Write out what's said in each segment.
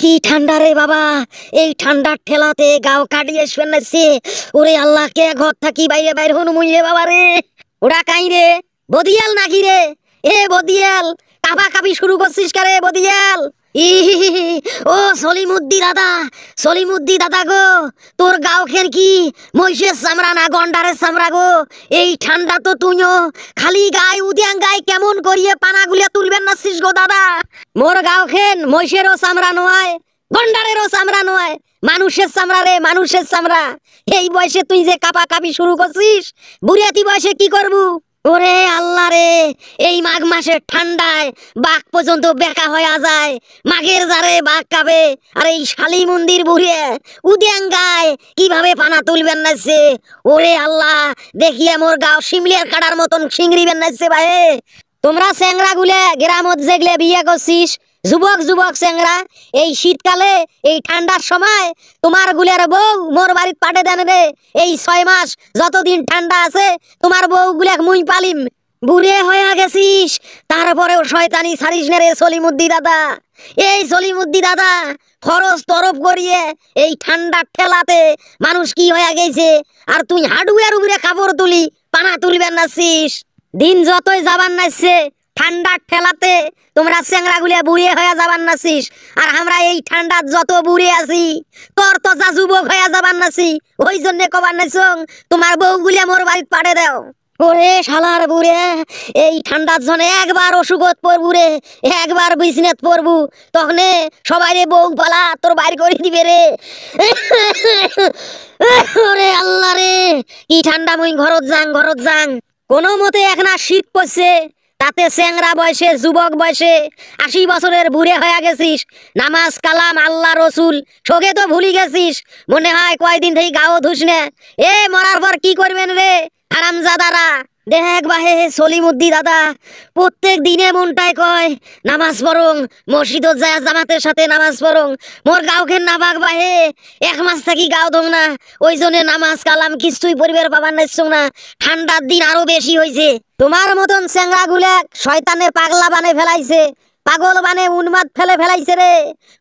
কি ঠান্ডা রে বাবা এই ঠান্ডার ঠেলাতে গাও কাটিয়ে শুনেছে ওরে আল্লাহ কে ঘর থাকি বাইরে বাইরে হনু মুইয়ে বাবা রে ওরা কাই রে বদিয়াল নাকি রে এ বদিয়াল কাবা কাবি শুরু করছিস কারে বদিয়াল ও সলিমুদ্দি দাদা সলিমুদ্দি দাদা গো তোর গাও খের কি মহিষের চামড়া না গন্ডারের চামড়া গো এই ঠান্ডা তো তুইও খালি গায়ে উদিয়াং গায়ে কেমন করিয়ে পানা গুলিয়া তুলবেন না শিস গো দাদা মোর গাও খেন মহিষেরও চামড়া নয় গন্ডারেরও চামড়া নয় মানুষের চামড়া রে মানুষের চামড়া এই বয়সে তুই যে কাপা কাপি শুরু করছিস বুড়িয়াতি বয়সে কি করবু ওরে আল্লাহ রে এই মাঘ মাসের ঠান্ডায় বাঘ পর্যন্ত বেকা হয়ে যায় মাঘের জারে বাঘ কাবে আর এই শালি মন্দির উদিয়াং গায়ে কিভাবে পানা তুলবেন নাইছে ওরে আল্লাহ দেখিয়ে মোর গাও শিমলিয়ার কাটার মতন শিংড়ি বেন নাইছে ভাই তোমরা স্যাংরা গুলে গ্রামত জেগলে বিয়ে করছিস যুবক যুবক চেংরা এই শীতকালে এই ঠান্ডার সময় তোমার গুলার বউ মোর বাড়ির পাটে দেন রে এই ছয় মাস যতদিন ঠান্ডা আছে তোমার বউ গুলাক মুই পালিম বুড়ে হয়ে গেছিস তারপরেও শয়তানি ছাড়িস না রে সলিমুদ্দি দাদা এই সলিমুদ্দি দাদা খরচ তরফ করিয়ে এই ঠান্ডা ঠেলাতে মানুষ কি হয়ে গেছে আর তুই হাডুয়ের উপরে কাপড় তুলি পানা তুলবেন নাছিস দিন যতই যাবার নাচছে ঠান্ডা ঠেলাতে তোমরা চ্যাংরা গুলিয়া বুড়িয়ে হয়ে যাবার নাসিস আর আমরা এই ঠান্ডা যত বুড়ে আছি তোর তো যা যুবক হয়ে যাবার নাসি ওই জন্যে কবার নাইছং তোমার বউ গুলিয়া মোর বাড়িতে পাড়ে দেও ওরে শালার বুড়ে এই ঠান্ডার জন্য একবার অসুগত পড়বু রে একবার বিজনেস পড়বু তখন সবাই রে বউ বলা তোর বাইর করে দিবে রে ওরে আল্লাহ রে কি ঠান্ডা মুই ঘরত যাং ঘরত যাং কোনো মতে এখন শীত পড়ছে তাতে চেংরা বয়সে যুবক বয়সে আশি বছরের বুড়ে হয়ে গেছিস নামাজ কালাম আল্লাহ রসুল সোগে তো ভুলি গেছিস মনে হয় কয়দিন থেকে গাও ধুস এ মরার পর কি করবেন রে আরামজাদারা দেখ বাহে সলিমুদ্দি দাদা প্রত্যেক দিনে মনটায় কয় নামাজ পড়ং মসজিদ যায় জামাতের সাথে নামাজ পড়ং মোর গাওখের না বাঘ বাহে এক মাস থাকি গাও দং না ওই জন্য নামাজ কালাম কিছুই পরিবার পাবার নাচছং না ঠান্ডার দিন আরো বেশি হয়েছে তোমার মতন চ্যাংড়াগুলা শয়তানে পাগলা বানে ফেলাইছে পাগল মানে উন্মাদ ফেলে ফেলাইছে রে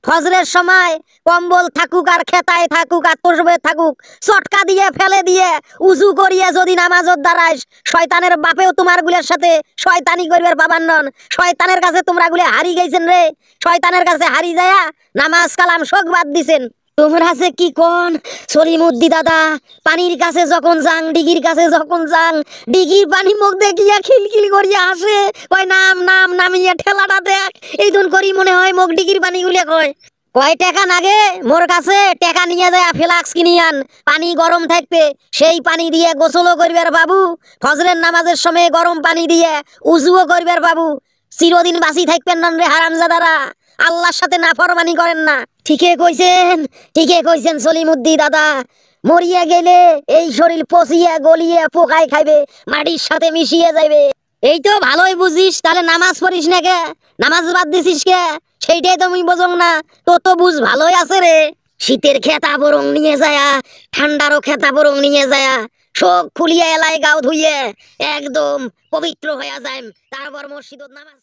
ফজরের সময় কম্বল থাকুক আর খেতায় থাকুক আর তসবে থাকুক চটকা দিয়ে ফেলে দিয়ে উজু করিয়ে যদি নামাজত দাঁড়ায় শয়তানের বাপেও তোমার গুলের সাথে শয়তানি করিবার বাবার নন শয়তানের কাছে তোমরা গুলে হারি গেছেন রে শয়তানের কাছে হারি যায়া নামাজ কালাম শোক বাদ দিছেন তোমরা যে কি কন সরিমুদ্দি দাদা পানির কাছে যখন যাং ডিগির কাছে যখন যাং ডিগির পানি মুখ দেখিয়া খিলখিল করিয়া আসে কয় নাম নাম নামিয়া ঠেলাটা দেখ এই করি মনে হয় মুখ ডিগির পানি গুলে কয় কয় টেকা নাগে মোর কাছে টেকা নিয়ে যায় ফ্লাক্স কিনিয়ান পানি গরম থাকবে সেই পানি দিয়ে গোসলও করিবার বাবু ফজরের নামাজের সময় গরম পানি দিয়ে উজুও করিবার বাবু চিরদিন বাসি থাকবেন নন রে হারামজাদারা আল্লাহর সাথে না ফরমানি করেন না ঠিকই কইছেন ঠিকই কইছেন সলিমুদ্দি দাদা মরিয়া গেলে এই শরীর পচিয়া গলিয়া পোকায় খাইবে মাটির সাথে মিশিয়ে যাইবে এই তো ভালোই বুঝিস তাহলে নামাজ পড়িস না কে নামাজ বাদ দিছিস কে সেইটাই তো আমি বোঝং না তোর তো বুঝ ভালোই আছে রে শীতের খেতা বরং নিয়ে যায়া ঠান্ডারও খেতা বরং নিয়ে যায়া শোক খুলিয়া এলাই গাও ধুইয়ে একদম পবিত্র হইয়া যায় তারপর মসজিদ নামাজ